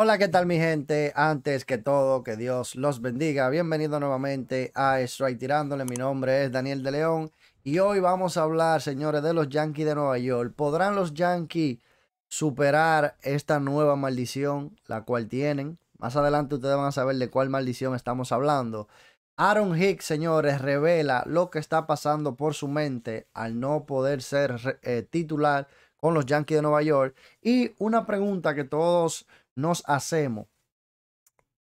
Hola, ¿qué tal mi gente? Antes que todo, que Dios los bendiga. Bienvenido nuevamente a Strike Tirándole. Mi nombre es Daniel de León y hoy vamos a hablar, señores, de los Yankees de Nueva York. ¿Podrán los Yankees superar esta nueva maldición, la cual tienen? Más adelante ustedes van a saber de cuál maldición estamos hablando. Aaron Hicks, señores, revela lo que está pasando por su mente al no poder ser eh, titular con los Yankees de Nueva York. Y una pregunta que todos nos hacemos.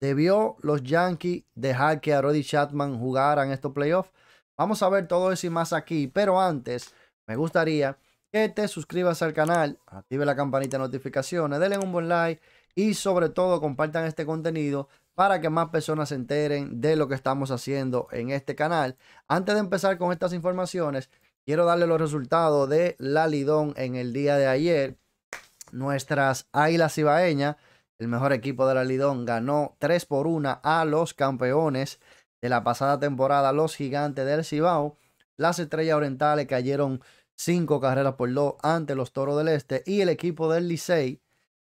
¿Debió los Yankees dejar que a Roddy Chapman jugaran estos playoffs? Vamos a ver todo eso y más aquí, pero antes me gustaría que te suscribas al canal, active la campanita de notificaciones, denle un buen like y sobre todo compartan este contenido para que más personas se enteren de lo que estamos haciendo en este canal. Antes de empezar con estas informaciones, quiero darle los resultados de la Lidón en el día de ayer. Nuestras Águilas Ibaeñas el mejor equipo de la Lidón, ganó 3 por 1 a los campeones de la pasada temporada, los gigantes del Cibao. Las estrellas orientales cayeron 5 carreras por 2 ante los toros del este y el equipo del Licey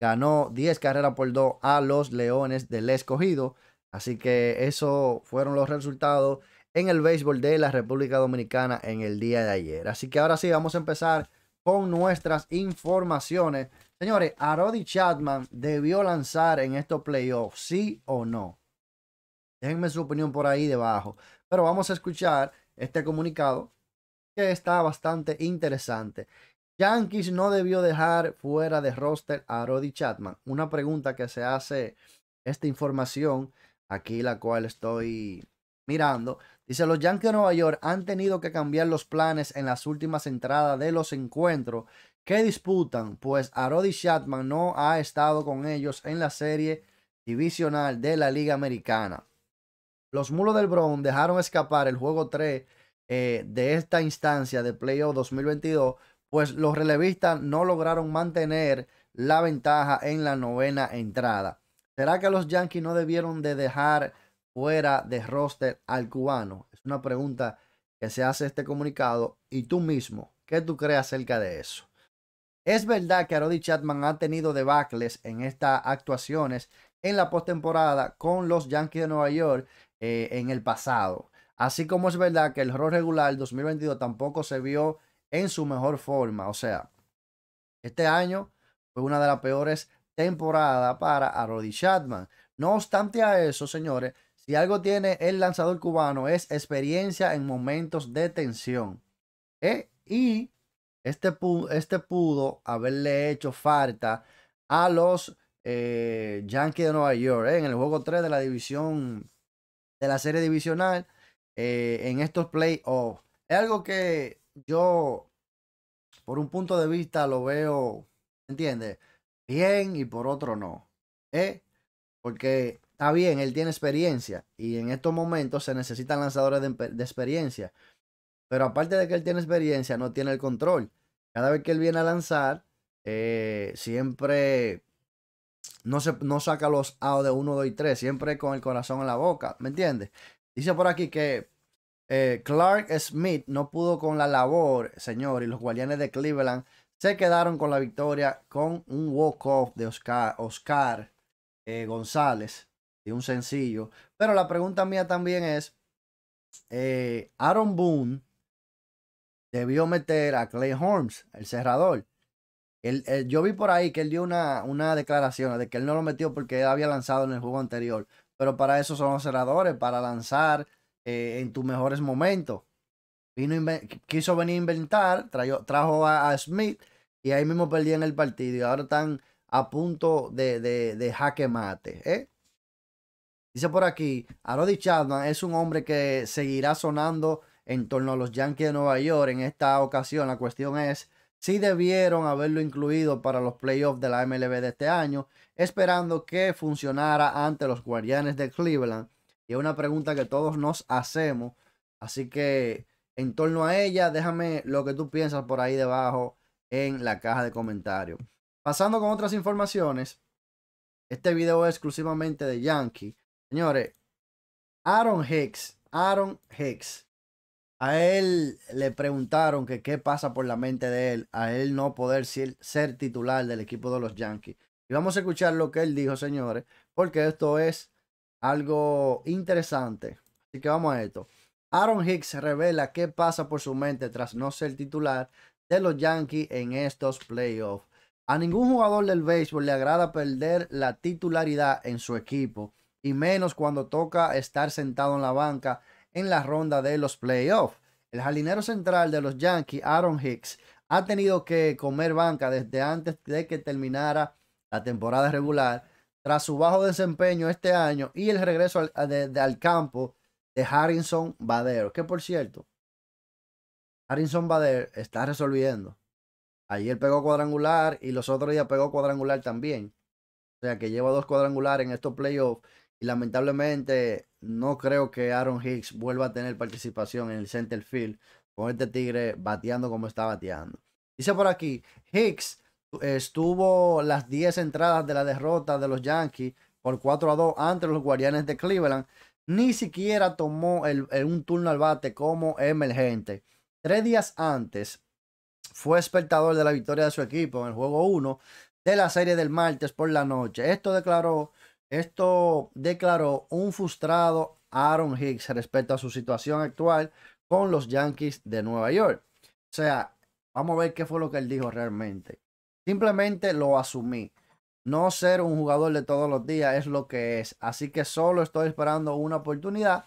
ganó 10 carreras por 2 a los leones del escogido. Así que esos fueron los resultados en el béisbol de la República Dominicana en el día de ayer. Así que ahora sí, vamos a empezar con nuestras informaciones. Señores, a Arodi Chapman debió lanzar en estos playoffs, sí o no. Déjenme su opinión por ahí debajo. Pero vamos a escuchar este comunicado que está bastante interesante. Yankees no debió dejar fuera de roster a Roddy Chapman. Una pregunta que se hace esta información, aquí la cual estoy mirando, Dice, los Yankees de Nueva York han tenido que cambiar los planes en las últimas entradas de los encuentros que disputan, pues Roddy Chapman no ha estado con ellos en la serie divisional de la Liga Americana. Los mulos del Brown dejaron escapar el juego 3 eh, de esta instancia de playoff 2022, pues los relevistas no lograron mantener la ventaja en la novena entrada. ¿Será que los Yankees no debieron de dejar fuera de roster al cubano? una pregunta que se hace este comunicado y tú mismo, ¿qué tú creas acerca de eso? Es verdad que Arodi Chapman ha tenido debacles en estas actuaciones en la postemporada con los Yankees de Nueva York eh, en el pasado. Así como es verdad que el rol regular 2022 tampoco se vio en su mejor forma. O sea, este año fue una de las peores temporadas para Arodi Chapman. No obstante a eso, señores, si algo tiene el lanzador cubano es experiencia en momentos de tensión. ¿eh? Y este, este pudo haberle hecho falta a los eh, Yankees de Nueva York eh, en el juego 3 de la división de la serie divisional eh, en estos playoffs. Es algo que yo, por un punto de vista, lo veo, ¿entiendes? Bien y por otro no. Porque Está bien, él tiene experiencia y en estos momentos se necesitan lanzadores de, experiencia. Pero aparte de que él tiene experiencia, no tiene el control. Cada vez que él viene a lanzar, eh, siempre no, se, no saca los A de 1, 2 y 3, siempre con el corazón en la boca, ¿me entiendes? Dice por aquí que eh, Clark Smith no pudo con la labor, señor, y los guardianes de Cleveland se quedaron con la victoria con un walk-off de Oscar, eh, González un sencillo. Pero la pregunta mía también es, eh, Aaron Boone debió meter a Clay Holmes, el cerrador. yo vi por ahí que él dio una, una declaración de que él no lo metió porque él había lanzado en el juego anterior. Pero para eso son los cerradores, para lanzar eh, en tus mejores momentos. Vino, quiso venir a inventar, trajo, trajo a, Smith y ahí mismo en el partido. Y ahora están a punto de, de, de jaque mate. ¿eh? Dice por aquí, Arodi Chapman es un hombre que seguirá sonando en torno a los Yankees de Nueva York en esta ocasión. La cuestión es si debieron haberlo incluido para los playoffs de la MLB de este año, esperando que funcionara ante los Guardianes de Cleveland. Y es una pregunta que todos nos hacemos. Así que en torno a ella, déjame lo que tú piensas por ahí debajo en la caja de comentarios. Pasando con otras informaciones, este video es exclusivamente de Yankee. Señores, Aaron Hicks, Aaron Hicks, a él le preguntaron que qué pasa por la mente de él, a él no poder ser, ser titular del equipo de los Yankees. Y vamos a escuchar lo que él dijo, señores, porque esto es algo interesante. Así que vamos a esto. Aaron Hicks revela qué pasa por su mente tras no ser titular de los Yankees en estos playoffs. A ningún jugador del béisbol le agrada perder la titularidad en su equipo y menos cuando toca estar sentado en la banca en la ronda de los playoffs. El jardinero central de los Yankees, Aaron Hicks, ha tenido que comer banca desde antes de que terminara la temporada regular, tras su bajo desempeño este año y el regreso al, campo de Harrison Bader que por cierto, Harrison Bader está resolviendo. Ayer pegó cuadrangular y los otros días pegó cuadrangular también. O sea que lleva dos cuadrangulares en estos playoffs y lamentablemente no creo que Aaron Hicks vuelva a tener participación en el center field con este Tigre bateando como está bateando. Dice por aquí, Hicks estuvo las 10 entradas de la derrota de los Yankees por 4 a 2 ante los Guardianes de Cleveland. Ni siquiera tomó un turno al bate como emergente. Tres días antes fue espectador de la victoria de su equipo en el juego 1 de la serie del martes por la noche. Esto declaró esto declaró un frustrado Aaron Hicks respecto a su situación actual con los Yankees de Nueva York. O sea, vamos a ver qué fue lo que él dijo realmente. Simplemente lo asumí. No ser un jugador de todos los días es lo que es. Así que solo estoy esperando una oportunidad.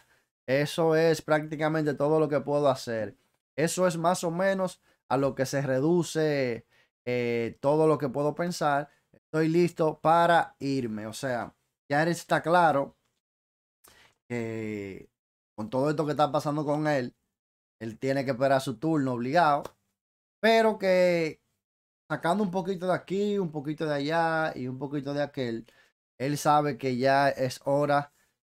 Eso es prácticamente todo lo que puedo hacer. Eso es más o menos a lo que se reduce eh, todo lo que puedo pensar. Estoy listo para irme. O sea, ya está claro que con todo esto que está pasando con él, él tiene que esperar su turno obligado, pero que sacando un poquito de aquí, un poquito de allá y un poquito de aquel, él sabe que ya es hora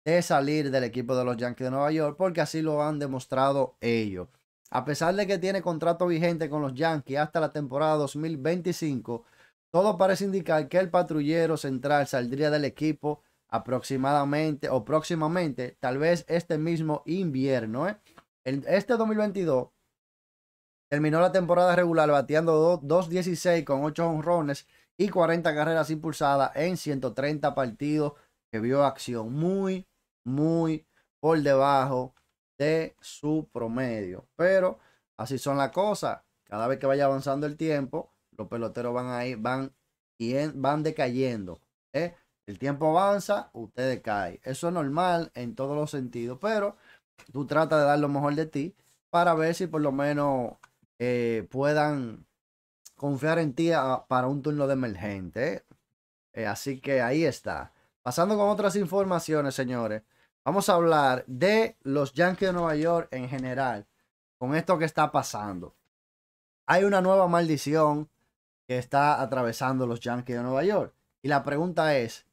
de salir del equipo de los Yankees de Nueva York porque así lo han demostrado ellos. A pesar de que tiene contrato vigente con los Yankees hasta la temporada 2025, todo parece indicar que el patrullero central saldría del equipo aproximadamente o próximamente, tal vez este mismo invierno. ¿eh? este 2022 terminó la temporada regular bateando 2.16 con 8 honrones y 40 carreras impulsadas en 130 partidos que vio acción muy, muy por debajo de su promedio. Pero así son las cosas. Cada vez que vaya avanzando el tiempo, los peloteros van ahí, van, y van decayendo. ¿eh? El tiempo avanza, usted decae. Eso es normal en todos los sentidos, pero tú trata de dar lo mejor de ti para ver si por lo menos eh, puedan confiar en ti para un turno de emergente. ¿eh? así que ahí está. Pasando con otras informaciones, señores. Vamos a hablar de los Yankees de Nueva York en general, con esto que está pasando. Hay una nueva maldición que está atravesando los Yankees de Nueva York. Y la pregunta es,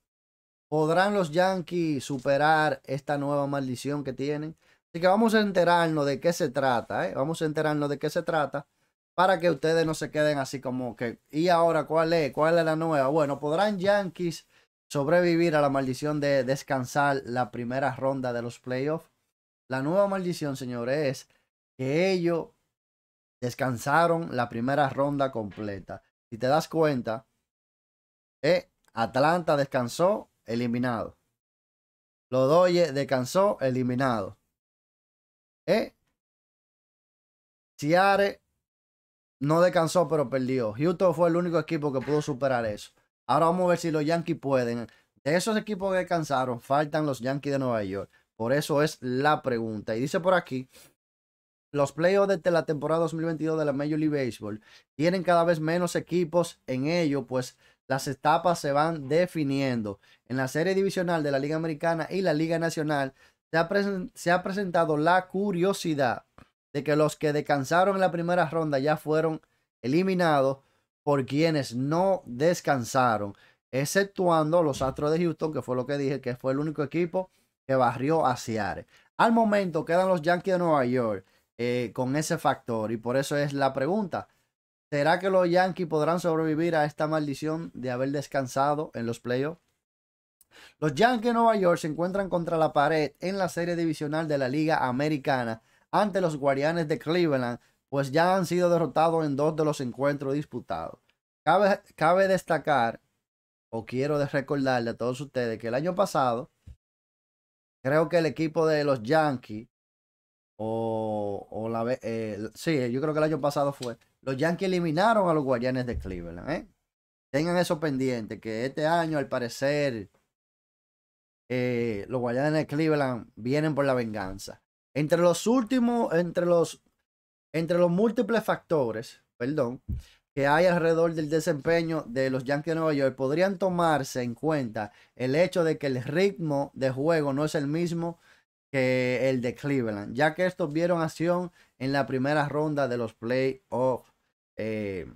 ¿podrán los Yankees superar esta nueva maldición que tienen? Así que vamos a enterarnos de qué se trata, ¿eh? Vamos a enterarnos de qué se trata para que ustedes no se queden así como que, ¿y ahora cuál es? ¿Cuál es la nueva? Bueno, ¿podrán Yankees sobrevivir a la maldición de descansar la primera ronda de los playoffs? La nueva maldición, señores, es que ellos descansaron la primera ronda completa si te das cuenta, eh, Atlanta descansó, eliminado. Los descansó, eliminado. ¿Eh? Ciare no descansó, pero perdió. Houston fue el único equipo que pudo superar eso. Ahora vamos a ver si los Yankees pueden. De esos equipos que descansaron, faltan los Yankees de Nueva York. Por eso es la pregunta. Y dice por aquí los playoffs de la temporada 2022 de la Major League Baseball tienen cada vez menos equipos en ello, pues las etapas se van definiendo. En la serie divisional de la Liga Americana y la Liga Nacional se ha, presentado la curiosidad de que los que descansaron en la primera ronda ya fueron eliminados por quienes no descansaron, exceptuando los Astros de Houston, que fue lo que dije, que fue el único equipo que barrió a Seattle. Al momento quedan los Yankees de Nueva York, eh, con ese factor. Y por eso es la pregunta. ¿Será que los Yankees podrán sobrevivir a esta maldición de haber descansado en los playoffs? Los Yankees de Nueva York se encuentran contra la pared en la serie divisional de la Liga Americana ante los Guardianes de Cleveland, pues ya han sido derrotados en dos de los encuentros disputados. Cabe, cabe destacar, o quiero recordarle a todos ustedes, que el año pasado creo que el equipo de los Yankees o, o la vez. Eh, sí, yo creo que el año pasado fue. Los Yankees eliminaron a los Guardianes de Cleveland. ¿eh? Tengan eso pendiente, que este año, al parecer, eh, los Guardianes de Cleveland vienen por la venganza. Entre los últimos, entre los, entre los múltiples factores, perdón, que hay alrededor del desempeño de los Yankees de Nueva York, podrían tomarse en cuenta el hecho de que el ritmo de juego no es el mismo que el de Cleveland, ya que estos vieron acción en la primera ronda de los playoffs eh,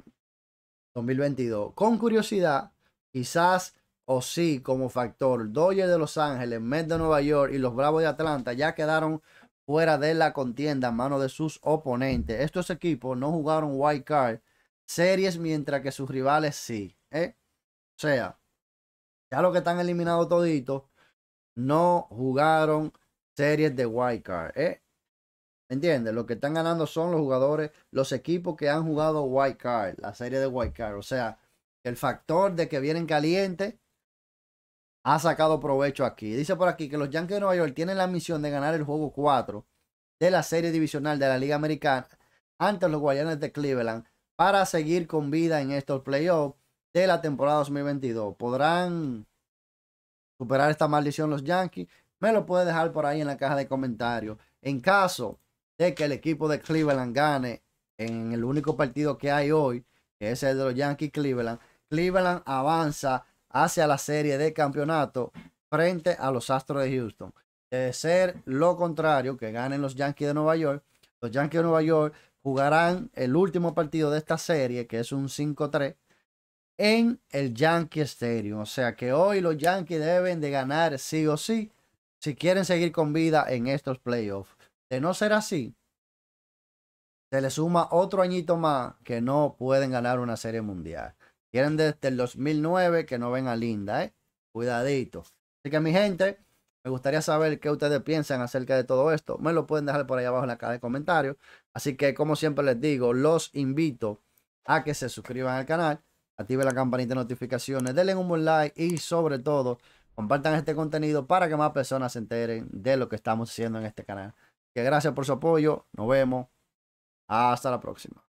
2022. Con curiosidad, quizás o sí como factor, Dodgers de Los Ángeles, Mets de Nueva York y los Bravos de Atlanta ya quedaron fuera de la contienda en manos de sus oponentes. Estos equipos no jugaron wild card series mientras que sus rivales sí. ¿eh? O sea, ya lo que están eliminados toditos no jugaron series de Card ¿eh? ¿Entiendes? Lo que están ganando son los jugadores, los equipos que han jugado Card la serie de Card O sea, el factor de que vienen calientes ha sacado provecho aquí. Dice por aquí que los Yankees de Nueva York tienen la misión de ganar el juego 4 de la serie divisional de la Liga Americana ante los Guardianes de Cleveland para seguir con vida en estos playoffs de la temporada 2022. ¿Podrán superar esta maldición los Yankees? me lo puede dejar por ahí en la caja de comentarios. En caso de que el equipo de Cleveland gane en el único partido que hay hoy, que es el de los Yankees Cleveland, Cleveland avanza hacia la serie de campeonato frente a los Astros de Houston. De ser lo contrario, que ganen los Yankees de Nueva York, los Yankees de Nueva York jugarán el último partido de esta serie, que es un 5-3, en el Yankee Stadium. O sea que hoy los Yankees deben de ganar sí o sí si quieren seguir con vida en estos playoffs. De no ser así, se le suma otro añito más que no pueden ganar una serie mundial. Quieren desde el 2009 que no ven a Linda, ¿eh? Cuidadito. Así que mi gente, me gustaría saber qué ustedes piensan acerca de todo esto. Me lo pueden dejar por ahí abajo en la caja de comentarios. Así que como siempre les digo, los invito a que se suscriban al canal, activen la campanita de notificaciones, denle un buen like y sobre todo Compartan este contenido para que más personas se enteren de lo que estamos haciendo en este canal. Que gracias por su apoyo. Nos vemos. Hasta la próxima.